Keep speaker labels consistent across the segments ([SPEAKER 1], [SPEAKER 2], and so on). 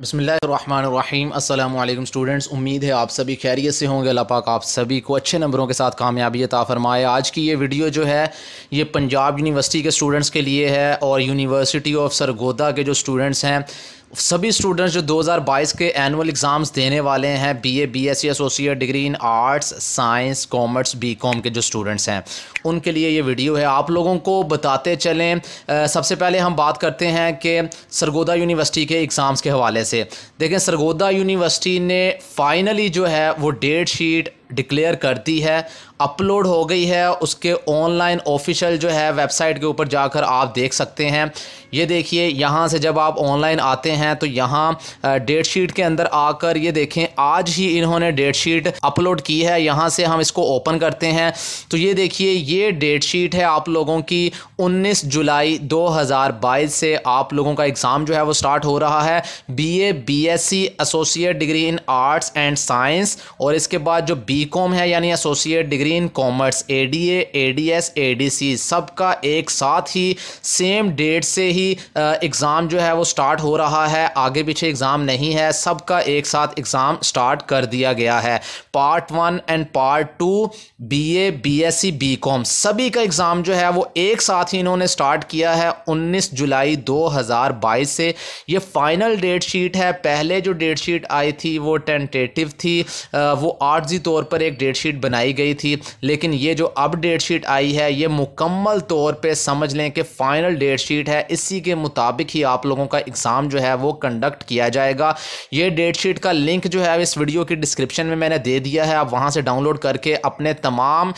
[SPEAKER 1] बसमीम अल्लाम स्टूडेंट्स उम्मीद है आप सभी खैरियत से होंगे अल्लाह पाक आप सभी को अच्छे नंबरों के साथ कामयाबी अता फरमाए आज की ये वीडियो जो है ये पंजाब यूनिवर्सिटी के स्टूडेंट्स के लिए है और यूनिवर्सिटी ऑफ सरगोदा के जो स्टूडेंट्स हैं सभी स्टूडेंट्स जो 2022 के एनुअल एग्ज़ाम्स देने वाले हैं BA BSc associate degree in arts science commerce BCom के जो स्टूडेंट्स हैं उनके लिए ये वीडियो है आप लोगों को बताते चलें सबसे पहले हम बात करते हैं कि सरगोदा यूनिवर्सिटी के एग्ज़ाम्स के हवाले से देखें सरगोदा यूनिवर्सिटी ने फाइनली जो है वो डेट शीट डिक्लेयर कर दी है अपलोड हो गई है उसके ऑनलाइन ऑफिशियल जो है वेबसाइट के ऊपर जाकर आप देख सकते हैं ये देखिए यहाँ से जब आप ऑनलाइन आते हैं तो यहाँ डेट शीट के अंदर आकर ये देखें आज ही इन्होंने डेट शीट अपलोड की है यहाँ से हम इसको ओपन करते हैं तो ये देखिए ये डेट शीट है आप लोगों की 19 जुलाई 2022 से आप लोगों का एग्ज़ाम जो है वो स्टार्ट हो रहा है B A B S C associate degree in arts and science और इसके बाद जो बी बी कॉम है यानी associate degree in commerce A D A A D S A D C सब का एक साथ ही सेम डेट से ही एग्ज़ाम जो है वो स्टार्ट हो रहा है आगे पीछे एग्ज़ाम नहीं है सब का एक साथ एग्ज़ाम स्टार्ट कर दिया गया है part one and part two B A B S C B com सभी का एग्ज़ाम जो है वो एक साथ ही इन्होंने स्टार्ट किया है उन्नीस जुलाई दो हज़ार बाईस से ये फ़ाइनल डेट शीट है पहले जो डेट शीट आई थी वो टेंटेटिव थी वो आर्जी तौर पर एक डेट शीट बनाई गई थी लेकिन ये जो अब डेट शीट आई है ये मुकम्मल तौर पे समझ लें कि फ़ाइनल डेट शीट है इसी के मुताबिक ही आप लोगों का एग्ज़ाम जो है वो कंडक्ट किया जाएगा ये डेट शीट का लिंक जो है इस वीडियो की डिस्क्रिप्शन में मैंने दे दिया है आप वहाँ से डाउनलोड करके अपने तमाम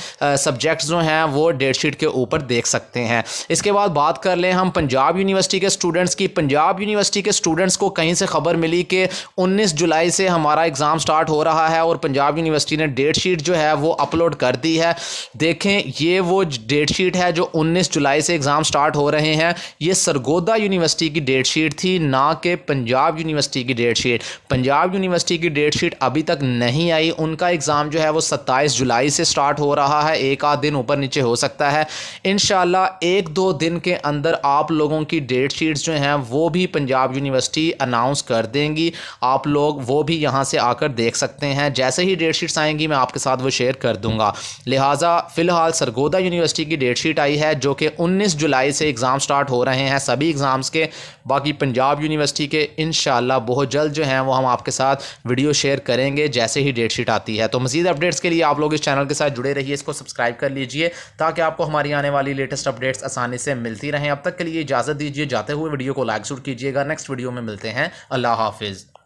[SPEAKER 1] सब्जेक्ट्स जो हैं वो डेट शीट के ऊपर देख सकते हैं इसके बाद बात कर लें हम पंजाब यूनिवर्सिटी के स्टूडेंट्स की पंजाब यूनिवर्सिटी के स्टूडेंट्स को कहीं से खबर मिली कि उन्नीस जुलाई से हमारा एग्ज़ाम स्टार्ट हो रहा है और पंजाब यूनिवर्सिटी ने डेट शीट जो है वो अपलोड कर दी है देखें ये वो डेट शीट है जो 19 जुलाई से एग्ज़ाम स्टार्ट हो रहे हैं ये सरगोदा यूनिवर्सिटी की डेट शीट थी ना कि पंजाब यूनिवर्सिटी की डेट शीट पंजाब यूनिवर्सिटी की डेट शीट अभी तक नहीं आई उनका एग्ज़ाम जो है वो सत्ताईस जुलाई से स्टार्ट हो रहा है एक आध दिन ऊपर नीचे हो सकता है इन एक दो दिन के अंदर आप लोगों की डेट शीट्स जो हैं वो भी पंजाब यूनिवर्सिटी अनाउंस कर देंगी आप लोग वो भी यहाँ से आकर देख सकते हैं जैसे ही डेट शीट्स आएंगी मैं आपके साथ वो शेयर कर दूंगा लिहाजा फ़िलहाल सरगोदा यूनिवर्सिटी की डेट शीट आई है जो कि 19 जुलाई से एग्ज़ाम स्टार्ट हो रहे हैं सभी एग्ज़ाम्स के बाकी पंजाब यूनिवर्सिटी के इन बहुत जल्द जो हैं वो हम आपके साथ वीडियो शेयर करेंगे जैसे ही डेट शीट आती है तो मज़ीद अपडेट्स के लिए आप लोग इस चैनल के साथ जुड़े रहिए इसको सब्सक्राइब कर लीजिए ताकि आपको हमारी आने वाली लेटेस्ट अपडेट्स आसानी से मिलती रहें अब तक के लिए इजाज़त दीजिए जाते हुए वीडियो को लाइक जरूर कीजिएगा नेक्स्ट वीडियो में मिलते हैं अल्लाह हाफिज़